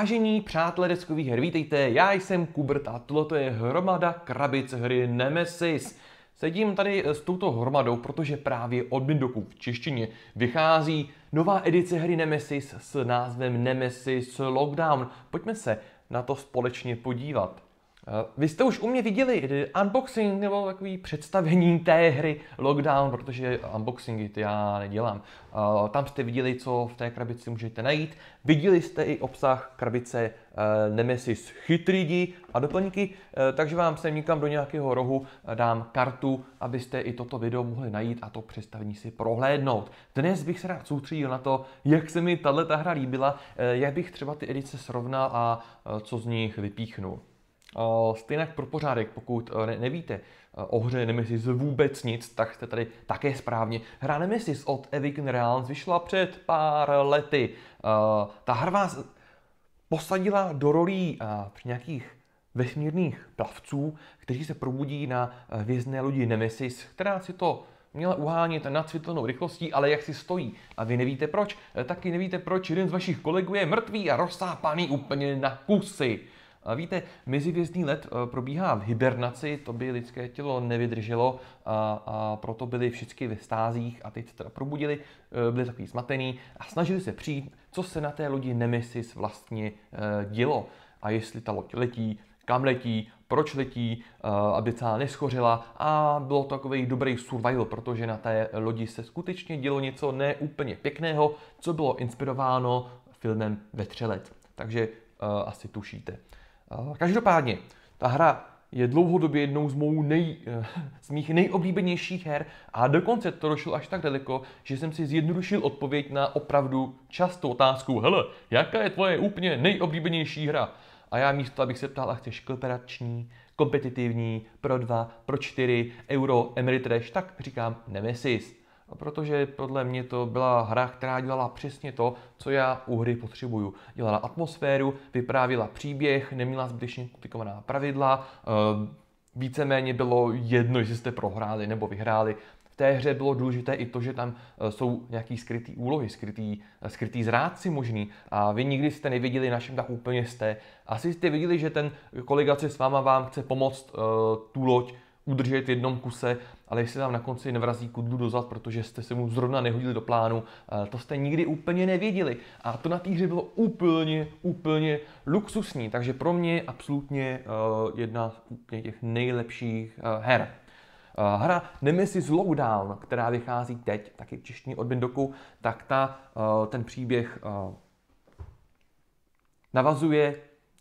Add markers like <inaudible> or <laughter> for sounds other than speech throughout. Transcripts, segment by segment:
Vážení přátelé deskových her, vítejte, já jsem Kubert a tohle je hromada krabic hry Nemesis. Sedím tady eh, s touto hromadou, protože právě od Bindoku v češtině vychází nová edice hry Nemesis s názvem Nemesis Lockdown. Pojďme se na to společně podívat. Vy jste už u mě viděli unboxing nebo takový představení té hry Lockdown, protože unboxingy to já nedělám. Tam jste viděli, co v té krabici můžete najít. Viděli jste i obsah krabice eh, Nemesis chytridi a doplňky, eh, takže vám sem nikam do nějakého rohu eh, dám kartu, abyste i toto video mohli najít a to představení si prohlédnout. Dnes bych se rád soustředil na to, jak se mi tahle hra líbila, jak bych třeba ty edice srovnal a co z nich vypíchnul. Eh, stejně pro pořádek, pokud eh, nevíte eh, o hře Nemesis vůbec nic, tak jste tady také správně. Hra Nemesis od Evigen Realms vyšla před pár lety. Ta hra vás posadila do rolí při nějakých vesmírných plavců, kteří se probudí na vězné lodi Nemesis, která si to měla uhánět nad světelnou rychlostí, ale jak si stojí. A vy nevíte proč, taky nevíte proč jeden z vašich kolegů je mrtvý a rozsápaný úplně na kusy. A víte, mezivězdný let eh, probíhá v hibernaci, to by lidské tělo nevydrželo a, a proto byli všichni ve stázích a teď teda probudili, eh, byli takový zmatený a snažili se přijít, co se na té lodi Nemesis vlastně eh, dělo a jestli ta loď letí, kam letí, proč letí, aby celá neschořila a bylo to takový dobrý survival, protože na té lodi se skutečně dělo něco neúplně pěkného, co bylo inspirováno filmem Vetřelec. Takže asi tušíte. Každopádně, ta hra je dlouhodobě jednou z, mou nej, eh, z mých nejoblíbenějších her a dokonce to došlo až tak daleko, že jsem si zjednodušil odpověď na opravdu častou otázku Hele, jaká je tvoje úplně nejoblíbenější hra? A já místo, abych se ptal, a chceš kooperační, kompetitivní, pro dva, pro čtyři, euro, Ameritrash, tak říkám Nemesis protože podle mě to byla hra, která dělala přesně to, co já u hry potřebuju. Dělala atmosféru, vyprávila příběh, neměla zbytečně komplikovaná pravidla, eh, víceméně bylo jedno, jestli jste prohráli nebo vyhráli. V té hře bylo důležité i to, že tam eh, jsou nějaký skrytý úlohy, skrytý, eh, skrytý zrádci možný a vy nikdy jste nevěděli, na čem tak úplně jste. Asi jste viděli, že ten kolega, co s váma vám chce pomoct tu loď udržet v jednom kuse, ale jestli vám na konci nevrazí kudlu dozad, protože jste se mu zrovna nehodili do plánu, eh, to jste nikdy úplně nevěděli. A to na té hře bylo úplně, úplně luxusní, takže pro mě absolutně eh, jedna z úplně těch nejlepších eh, her. Hra Nemesis Lowdown, která vychází teď, taky v češtině od Bindoku, tak ta, ten příběh navazuje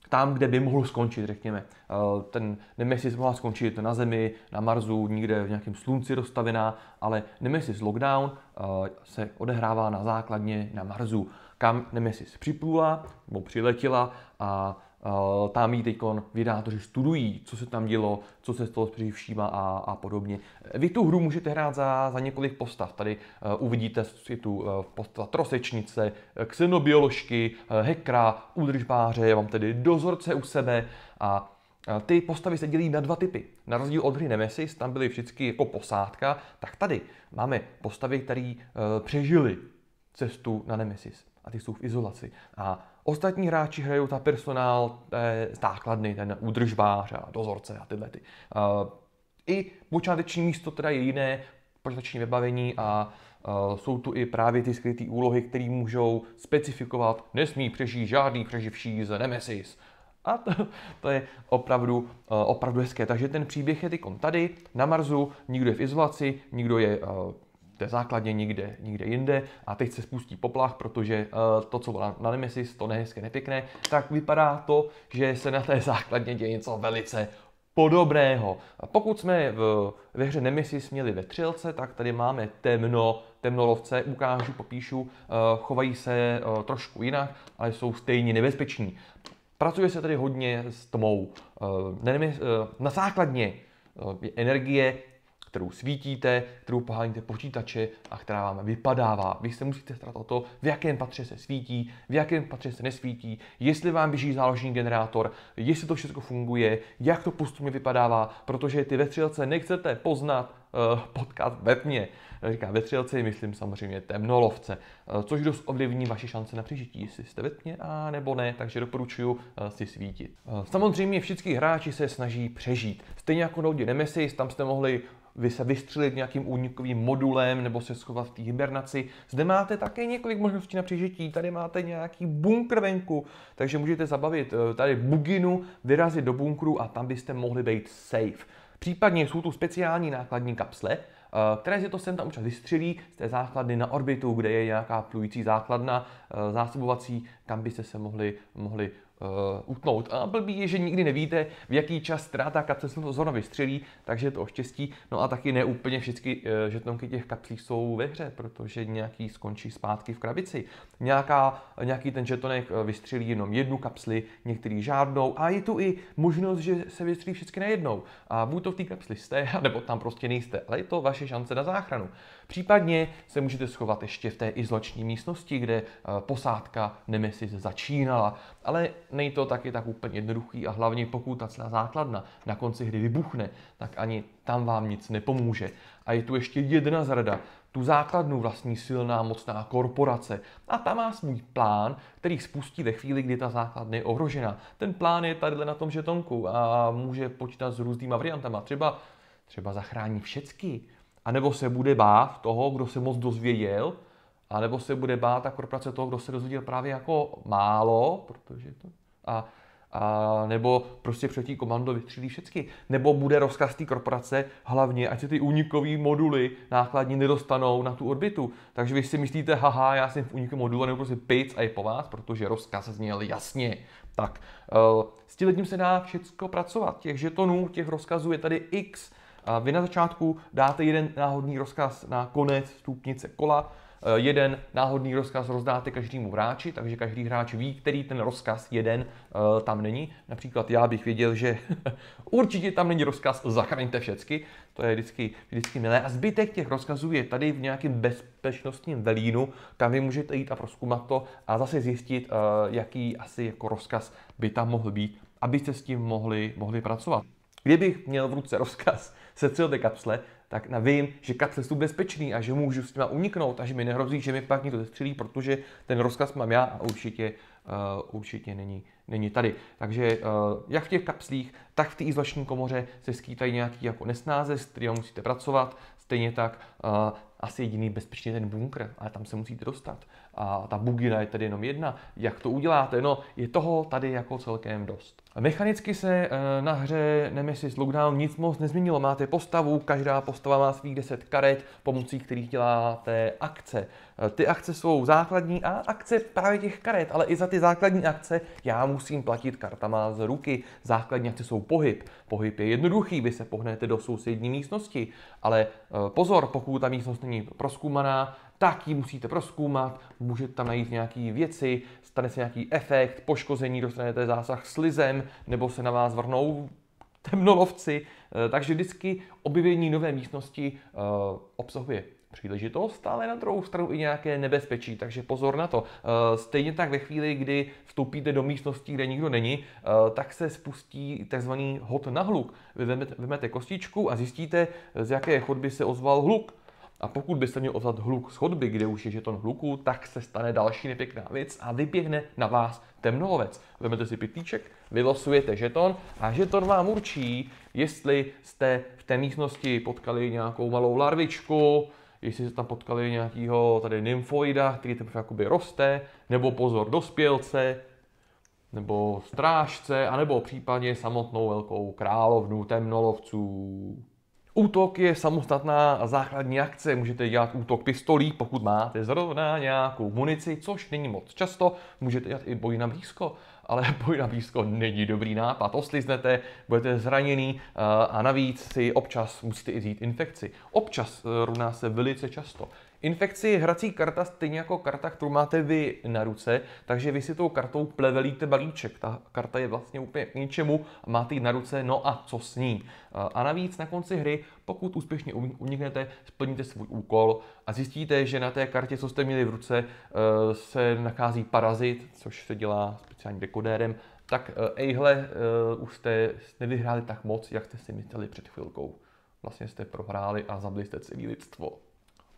tam, kde by mohl skončit, řekněme. Eh, ten Nemesis mohla skončit na Zemi, na Marsu, někde v nějakém slunci rozstavená, ale Nemesis Lockdown eh, se odehrává na základně na Marsu, kam Nemesis připlula nebo přiletěla a Eh, tam jí teďkon vydátoři studují, co se tam dělo, co se stalo s přívšíma a, a podobně. Vy tu hru můžete hrát za, za několik postav. Tady uh, uvidíte si tu uh, eh, postav trosečnice, ksenobioložky, uh, hekra, údržbáře, já mám tedy dozorce u sebe a ty postavy se dělí na dva typy. Na rozdíl od hry Nemesis, tam byly vždycky jako posádka, tak tady máme postavy, které přežily cestu na Nemesis a ty jsou v izolaci. A Ostatní hráči hrajou ta personál té základny, ten údržbář a dozorce a tyhle ty. Eh, I počáteční místo teda je jiné, počáteční vybavení a eh, jsou tu i právě ty skryté úlohy, které můžou specifikovat, nesmí přežít žádný přeživší z Nemesis. A to, to je opravdu, eh, opravdu hezké. Takže ten příběh je tykon tady, na Marsu, nikdo je v izolaci, nikdo je té základně nikde, nikde jinde a teď se spustí poplach, protože eh, to, co bylo na Nemesis, to nehezké, nepěkné, tak vypadá to, že se na té základně děje něco velice podobného. A pokud jsme v, ve hře Nemesis měli ve třilce, tak tady máme temno, temnolovce, ukážu, popíšu, eh, chovají se eh, trošku jinak, ale jsou stejně nebezpeční. Pracuje se tady hodně s tmou. Na základně energie, kterou svítíte, kterou poháníte počítače a která vám vypadává. Vy se musíte starat o to, v jakém patře se svítí, v jakém patře se nesvítí, jestli vám běží záložní generátor, jestli to všechno funguje, jak to postupně vypadává, protože ty vetřelce nechcete poznat eh, potkat ve tmě. Říká ve třelci, myslím samozřejmě temnolovce, eh, což dost ovlivní vaše šance na přežití, jestli jste ve tmě a nebo ne, takže doporučuji eh, si svítit. Samozřejmě všichni hráči se snaží přežít. Stejně jako na Nemesis, tam jste mohli vy se vystřelit nějakým únikovým modulem nebo se schovat v té hibernaci. Zde máte také několik možností na přežití. Tady máte nějaký bunkr venku, takže můžete zabavit eh, tady buginu, vyrazit do bunkru a tam byste mohli být safe. Případně jsou tu speciální nákladní kapsle, eh, které si to sem tam občas vystřelí z té základny na orbitu, kde je nějaká plující základna, eh, zásobovací, kam byste se mohli, mohli uh, utnout. A blbý je, že nikdy nevíte, v jaký čas ztráta kapsle se zrovna vystřelí, takže je to štěstí. No a taky ne úplně všechny uh, eh, žetonky těch kapslí jsou ve hře, protože nějaký skončí zpátky v krabici. Nějaká, nějaký ten žetonek eh, vystřelí jenom jednu kapsli, některý žádnou. A je tu i možnost, že se vystřelí všechny najednou. A buď to v té kapsli jste, <laughs> nebo tam prostě nejste. Ale je to vaše šance na záchranu. Případně se můžete schovat ještě v té izolační místnosti, kde eh, posádka Nemesis začínala. Ale nejde to taky tak úplně jednoduchý a hlavně pokud ta celá základna na konci hry vybuchne, tak ani tam vám nic nepomůže. A je tu ještě jedna zrada. Tu základnu vlastní silná mocná korporace. A ta má svůj plán, který spustí ve chvíli, kdy ta základna je ohrožena. Ten plán je tady na tom žetonku a může počítat s různýma variantama. Třeba, třeba zachrání všecky, anebo se bude bát toho, kdo se moc dozvěděl, anebo se bude bát ta korporace toho, kdo se dozvěděl právě jako málo, protože to... A, a nebo prostě přetí komando vystřílí všecky. Nebo bude rozkaz té korporace hlavně, ať se ty unikové moduly nákladní nedostanou na tu orbitu. Takže vy si myslíte, haha, já jsem v unikovém modulu, nebo prostě pic a je po vás, protože rozkaz zněl jasně. Tak, eh, s tím se dá všecko pracovat. Těch žetonů, těch rozkazů je tady x vy na začátku dáte jeden náhodný rozkaz na konec stupnice kola, eh, jeden náhodný rozkaz rozdáte každému hráči, takže každý hráč ví, který ten rozkaz jeden eh, tam není. Například já bych věděl, že <laughs> určitě tam není rozkaz zachraňte všecky, to je vždycky, vždycky milé. A zbytek těch rozkazů je tady v nějakém bezpečnostním velínu, tam vy můžete jít a proskoumat to a zase zjistit, eh, jaký asi jako rozkaz by tam mohl být, abyste s tím mohli, mohli pracovat. Kdybych měl v ruce rozkaz se celé kapsle, tak na vím, že kapsle jsou bezpečný a že můžu s těma uniknout a že mi nehrozí, že mi pak někdo zestřelí, protože ten rozkaz mám já a určitě, uh, určitě není, není tady. Takže uh, jak v těch kapslích, tak v té izolační komoře se skýtají nějaký jako nesnáze, s kterým musíte pracovat, stejně tak uh, asi jediný bezpečný ten bunkr, ale tam se musíte dostat. A ta bugina je tady jenom jedna. Jak to uděláte? No, je toho tady jako celkem dost. Mechanicky se eh, na hře Nemesis Lockdown nic moc nezměnilo. Máte postavu, každá postava má svých 10 karet, pomocí kterých děláte akce. Eh, ty akce jsou základní a akce právě těch karet, ale i za ty základní akce já musím platit kartama z ruky. Základní akce jsou pohyb. Pohyb je jednoduchý, vy se pohnete do sousední místnosti, ale eh, pozor, pokud ta místnost není proskoumaná, tak ji musíte proskoumat, můžete tam najít nějaké věci, stane se nějaký efekt, poškození, dostanete zásah slizem, nebo se na vás vrnou temnolovci. Eh, takže vždycky objevení nové místnosti eh, obsahuje příležitost, ale na druhou stranu i nějaké nebezpečí, takže pozor na to. Eh, stejně tak ve chvíli, kdy vstoupíte do místnosti, kde nikdo není, tak se spustí tzv. hot na hluk. Vy vemete kostičku a zjistíte, z jaké chodby se ozval hluk. A pokud byste měl ovzat hluk z chodby, kde už je žeton hluku, tak se stane další nepěkná věc a vyběhne na vás temnolovec. Vezmete si pitíček, vylosujete žeton a žeton vám určí, jestli jste v té místnosti potkali nějakou malou larvičku, jestli jste tam potkali nějakého tady nymfoida, který teprve jakoby roste, nebo pozor dospělce, nebo strážce, anebo případně samotnou velkou královnu temnolovců. Útok je samostatná základní akce, můžete dělat útok pistolí, pokud máte zrovna nějakou munici, což není moc často, můžete dělat i boj na blízko, ale <laughs> boj na blízko není dobrý nápad. Osliznete, budete zraněný eh, a navíc si občas musíte i zjít infekci. Občas eh, rovná se velice často. Infekci hrací karta stejně jako karta, kterou máte vy na ruce, takže vy si tou kartou plevelíte balíček. Ta karta je vlastně úplně k ničemu, máte ji na ruce, no a co s ní? A navíc na konci hry, pokud úspěšně uniknete, splníte svůj úkol a zjistíte, že na té kartě, co jste měli v ruce, e, se nachází parazit, což se dělá speciálním dekodérem, tak e, ejhle, e, už jste nevyhráli tak moc, jak jste si mysleli před chvilkou. Vlastně jste prohráli a zabili jste celý lidstvo.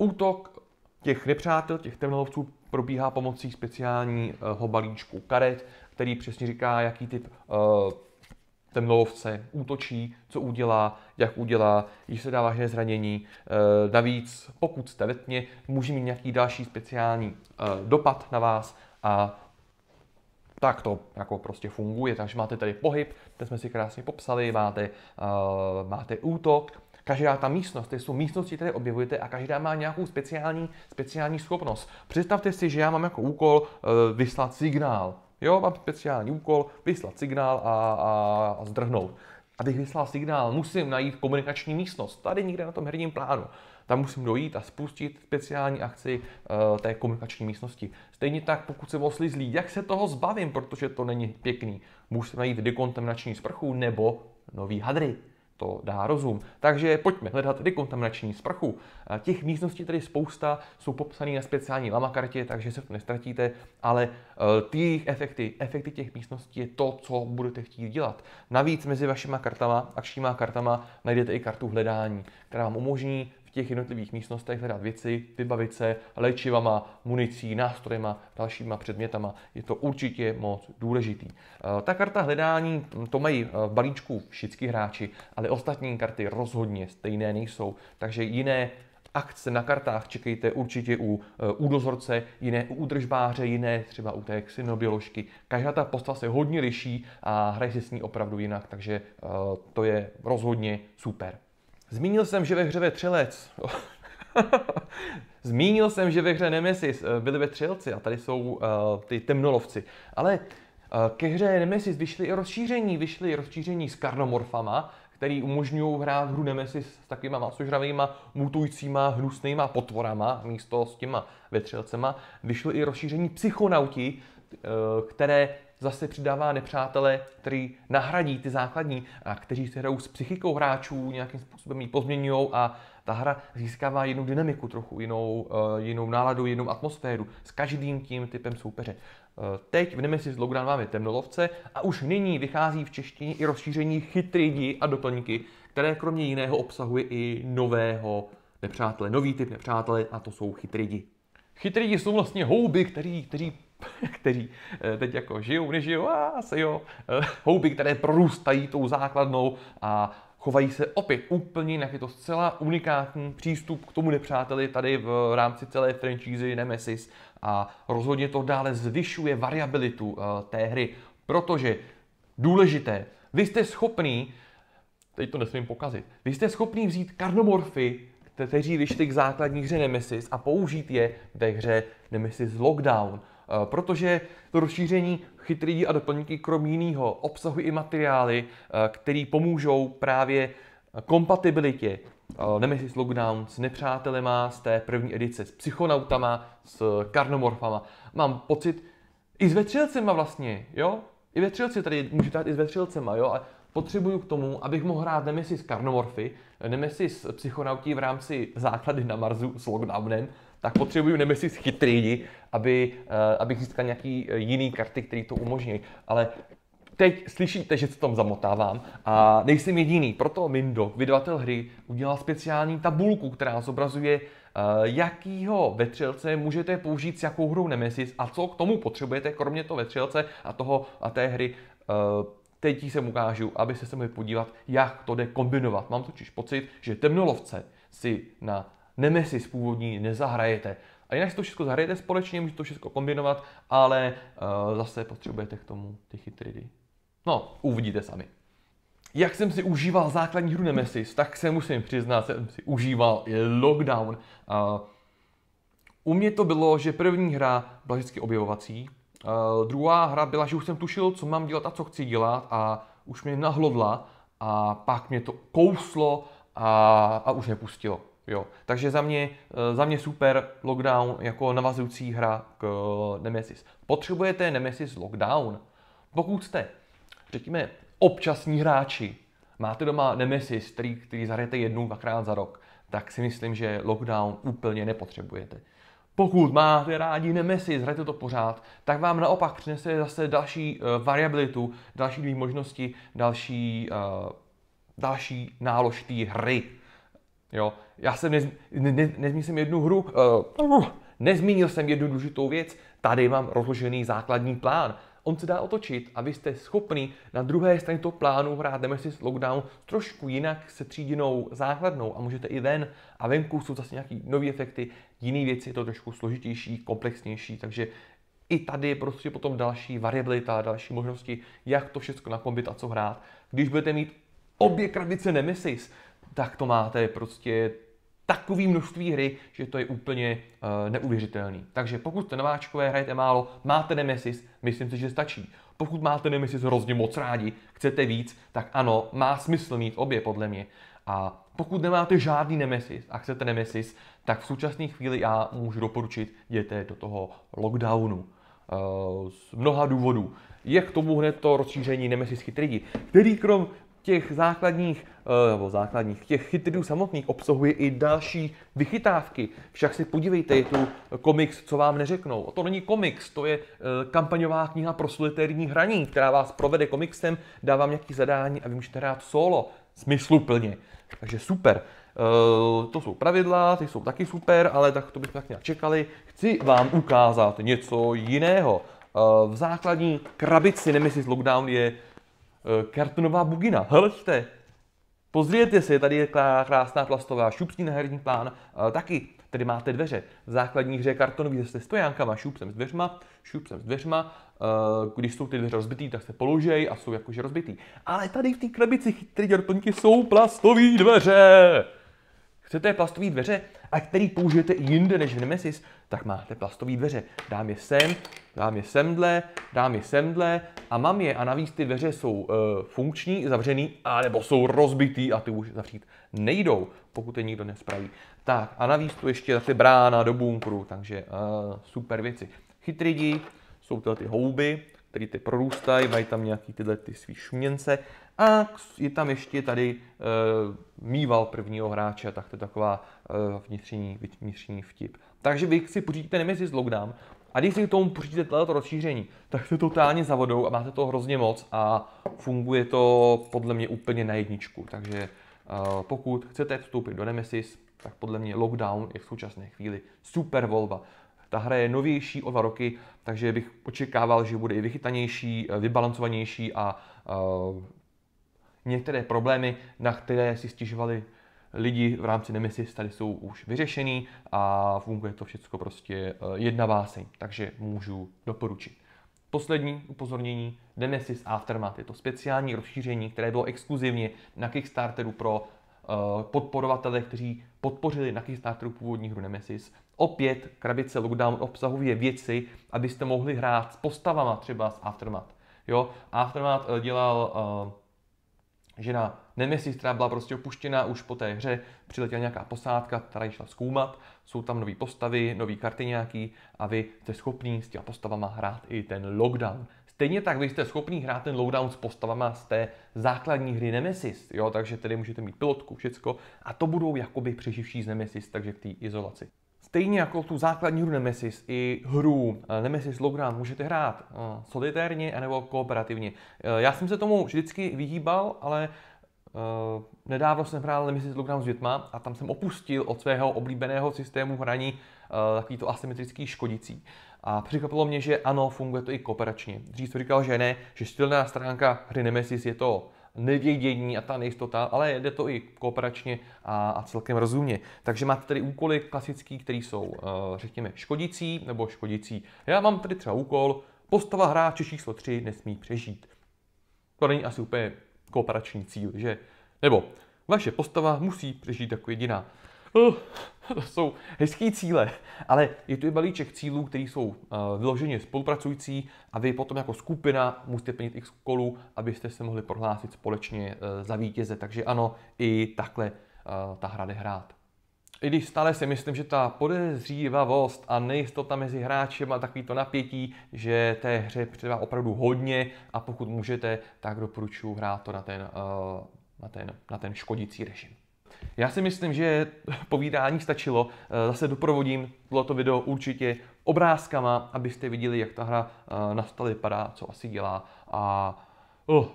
Útok těch nepřátel, těch temnolovců, probíhá pomocí speciálního eh, balíčku karet, který přesně říká, jaký typ uh, eh, temnolovce útočí, co udělá, jak udělá, když se dá vážné zranění. Uh, navíc, pokud jste ve tmě, může mít nějaký další speciální uh, dopad na vás a tak to jako prostě funguje. Takže máte tady pohyb, ten jsme si krásně popsali, máte, uh, máte útok, Každá ta místnost, ty jsou místnosti, které objevujete a každá má nějakou speciální, speciální schopnost. Představte si, že já mám jako úkol e, vyslat signál. Jo, mám speciální úkol vyslat signál a, a, a zdrhnout. Abych vyslal signál, musím najít komunikační místnost. Tady někde na tom herním plánu tam musím dojít a spustit speciální akci eh, té komunikační místnosti. Stejně tak, pokud se oslizlí, jak se toho zbavím, protože to není pěkný. Musím najít dekontaminační sprchu nebo nový hadry to dá rozum. Takže pojďme hledat dekontaminační sprchu. Eh, těch místností tady spousta, jsou popsané na speciální lama kartě, takže se v tom nestratíte, ale eh, ty jejich efekty, efekty těch místností je to, co budete chtít dělat. Navíc mezi vašima kartama, akčníma kartama, najdete i kartu hledání, která vám umožní těch jednotlivých místnostech hledat věci, vybavit se léčivama, municí, nástrojema, dalšíma předmětama. Je to určitě moc důležitý. Eh, ta karta hledání, hm, to mají eh, v balíčku všichni hráči, ale ostatní karty rozhodně stejné nejsou, takže jiné akce na kartách čekejte určitě u, eh, u dozorce, jiné u údržbáře, jiné třeba u té xenobioložky. Každá ta postava se hodně liší a hraje se s ní opravdu jinak, takže to je rozhodně super. Zmínil jsem, že ve hře Třelec. <laughs> Zmínil jsem, že ve hře Nemesis eh, byli Třelci a tady jsou uh, ty temnolovci. Ale uh, ke hře Nemesis vyšly i rozšíření. Vyšly rozšíření s karnomorfama, který umožňují hrát hru Nemesis s takovýma masožravýma, mutujícíma, hnusnýma potvorama místo s těma vetřelcema. Vyšly i rozšíření psychonauti, které zase přidává nepřátele, který nahradí ty základní, a kteří si hrajou s psychikou hráčů, nějakým způsobem ji pozměňují a ta hra získává jinou dynamiku, trochu jinou, uh, jinou náladu, jinou atmosféru s každým tím typem soupeře. Uh, teď v Nemesis Lockdown máme temnolovce a už nyní vychází v češtině i rozšíření chytridi a doplňky, které kromě jiného obsahuje i nového nepřátele, nový typ nepřátele a to jsou chytridi. Chytridi jsou vlastně houby, který, kteří <laughs> kteří eh, teď jako žijou, nežijou, a se jo, eh, houby, které prorůstají tou základnou a chovají se opět úplně jinak. Je to zcela unikátní přístup k tomu nepřáteli tady v rámci celé franšízy Nemesis a rozhodně to dále zvyšuje variabilitu eh, té hry, protože důležité, vy jste schopný, teď to nesmím pokazit, vy jste schopný vzít karnomorfy, kteří vyšli k základní hře Nemesis a použít je ve hře Nemesis Lockdown. Eh, protože to rozšíření chytrý a doplňky krom jiného obsahují i materiály, eh, které pomůžou právě kompatibilitě eh, Nemesis Lockdown s nepřátelema z té první edice, s psychonautama, s karnomorfama. Mám pocit, i s vetřelcema vlastně, jo? I vetřelci tady můžete hrát i s vetřelcema, jo? A potřebuju k tomu, abych mohl hrát Nemesis Karnomorfy, Nemesis Psychonauti v rámci základy na Marsu s Lockdownem, tak potřebuji Nemesis chytrý aby aby, eh, abych získal nějaký eh, jiný karty, které to umožní. Ale teď slyšíte, že se tam zamotávám a nejsem jediný. Proto Mindo, vydavatel hry, udělal speciální tabulku, která zobrazuje, eh, jakýho vetřelce můžete použít s jakou hrou Nemesis a co k tomu potřebujete, kromě toho vetřelce a, toho, a té hry teď se ukážu, aby se se mohli podívat, jak to jde kombinovat. Mám totiž pocit, že temnolovce si na Nemesis původní nezahrajete. A jinak si to všechno zahrajete společně, můžete to všechno kombinovat, ale uh, zase potřebujete k tomu ty chytridy. No, uvidíte sami. Jak jsem si užíval základní hru Nemesis, tak se musím přiznat, jsem si užíval i Lockdown. Uh, u mě to bylo, že první hra byla vždycky objevovací, uh, druhá hra byla, že už jsem tušil, co mám dělat a co chci dělat a už mě nahlodla a pak mě to kouslo a, a už nepustilo. Jo. Takže za mě, eh, za mě super Lockdown jako navazující hra k eh, Nemesis. Potřebujete Nemesis Lockdown? Pokud jste, řekněme, občasní hráči, máte doma Nemesis, který, který zahrajete jednou, dvakrát za rok, tak si myslím, že Lockdown úplně nepotřebujete. Pokud máte rádi Nemesis, hrajte to pořád, tak vám naopak přinese zase další uh, variabilitu, další dvě možnosti, další, uh, další nálož té hry. Jo? Já jsem nez, ne, ne, nezmínil jsem jednu hru, eh, uh, nezmínil jsem jednu důležitou věc, tady mám rozložený základní plán. On se dá otočit a vy jste schopni na druhé straně toho plánu hrát Nemesis Lockdown trošku jinak se tříděnou základnou a můžete i ven a venku jsou zase nějaký nové efekty, jiné věci, je to trošku složitější, komplexnější, takže i tady je prostě potom další variabilita, další možnosti, jak to všechno nakombit a co hrát. Když budete mít obě krabice Nemesis, tak to máte prostě takový množství hry, že to je úplně uh, neuvěřitelný. Takže pokud jste nováčkové, hrajete málo, máte Nemesis, myslím si, že stačí. Pokud máte Nemesis hrozně moc rádi, chcete víc, tak ano, má smysl mít obě podle mě. A pokud nemáte žádný Nemesis a chcete Nemesis, tak v současné chvíli já můžu doporučit, jděte do toho lockdownu. Uh, z mnoha důvodů. Je k tomu hned to rozšíření Nemesis chytrý, který krom těch základních, eh, nebo základních, těch chytrů samotných obsahuje i další vychytávky. Však si podívejte, je tu komiks, co vám neřeknou. To není komiks, to je eh, kampaňová kniha pro solitérní hraní, která vás provede komiksem, dá vám nějaký zadání a vy můžete hrát solo. Smysluplně. Takže super. Eh, to jsou pravidla, ty jsou taky super, ale tak to bych tak nějak čekali. Chci vám ukázat něco jiného. V základní krabici Nemesis Lockdown je Eh, kartonová bugina. Hlčte! pozrite se, tady je krásná plastová, na herní plán, taky. Tady máte dveře. V základní hře kartonový se stojánkama, šupsem s dveřma, šupcem, s dveřma. Eh, když jsou ty dveře rozbitý, tak se položejí a jsou jakože rozbitý. Ale tady v té krabici chytrý kartonky jsou plastové dveře. Chcete plastové dveře, a který použijete jinde než v Nemesis, tak máte plastové dveře. Dám je sem, dám je semdle, dám je semdle a mám je a navíc ty dveře jsou e, funkční, zavřený, a nebo jsou rozbitý a ty už zavřít nejdou, pokud je nikdo nespraví. Tak a navíc tu ještě zase brána do bunkru, takže e, super věci. Chytrý jsou tyhle ty houby, které ty prorůstají, mají tam nějaký tyhle ty svý šuměnce a je tam ještě tady e, mýval prvního hráče, tak to je taková e, vnitřní, vnitřní vtip. Takže vy si pořídíte Nemesis Lockdown a když si k tomu pořídíte tohleto rozšíření, tak jste totálně za vodou a máte to hrozně moc a funguje to podle mě úplně na jedničku. Takže e, pokud chcete vstoupit do Nemesis, tak podle mě Lockdown je v současné chvíli super volba. Ta hra je novější o dva roky, takže bych očekával, že bude i vychytanější, vybalancovanější a některé problémy, na které si stěžovali lidi v rámci Nemesis tady jsou už vyřešený a funguje to všechno prostě eh, jedna váseň, takže můžu doporučit. Poslední upozornění, Nemesis Aftermath je to speciální rozšíření, které bylo exkluzivně na Kickstarteru pro eh, podporovatele, kteří podpořili na Kickstarteru původní hru Nemesis. Opět krabice Lockdown obsahuje věci, abyste mohli hrát s postavama třeba z Aftermath. Jo, Aftermath eh, dělal že na Nemesis, která byla prostě opuštěná už po té hře, přiletěla nějaká posádka, která ji šla zkoumat, jsou tam nové postavy, nové karty nějaký a vy jste schopný s těma postavama hrát i ten lockdown. Stejně tak vy jste schopný hrát ten lockdown s postavama z té základní hry Nemesis, jo, takže tedy můžete mít pilotku, všecko a to budou jakoby přeživší z Nemesis, takže v té izolaci. Stejně jako tu základní hru Nemesis, i hru eh, Nemesis Lowground můžete hrát eh, solitérně anebo kooperativně. Eh, já jsem se tomu vždycky vyhýbal, ale nedávno jsem hrál Nemesis Lowground s dětma a tam jsem opustil od svého oblíbeného systému hraní takovýto asymetrický škodicí. A překvapilo mě, že ano, funguje to i kooperačně. Dřív jsem říkal, že ne, že stylná stránka hry Nemesis je to nevědění a ta nejistota, ale jde to i kooperačně a, a celkem rozumně. Takže máte tady úkoly klasický, které jsou, eh, řekněme, škodící nebo škodící. Já mám tady třeba úkol, postava hráče číslo 3 nesmí přežít. To není asi úplně kooperační cíl, že? Nebo vaše postava musí přežít jako jediná uh, to jsou hezký cíle, ale je tu i balíček cílů, které jsou uh, vyloženě spolupracující a vy potom jako skupina musíte plnit x kolů, abyste se mohli prohlásit společně uh, za vítěze. Takže ano, i takhle eh, ta hra jde hrát. I když stále si myslím, že ta podezřívavost a nejistota mezi hráčem a takový to napětí, že té hře přidává opravdu hodně a pokud můžete, tak doporučuji hrát to na ten, na ten, na ten škodící režim. Já si myslím, že <laughs> povídání stačilo. Eh, zase doprovodím toto video určitě obrázkama, abyste viděli, jak ta hra eh, na stole vypadá, co asi dělá. A uh,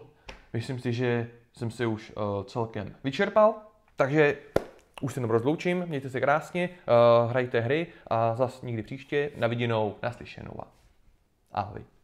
myslím si, že jsem se už eh, celkem vyčerpal, takže už se jenom rozloučím, mějte se krásně, hrajte hry a zase někdy příště, na viděnou, naslyšenou a ahoj.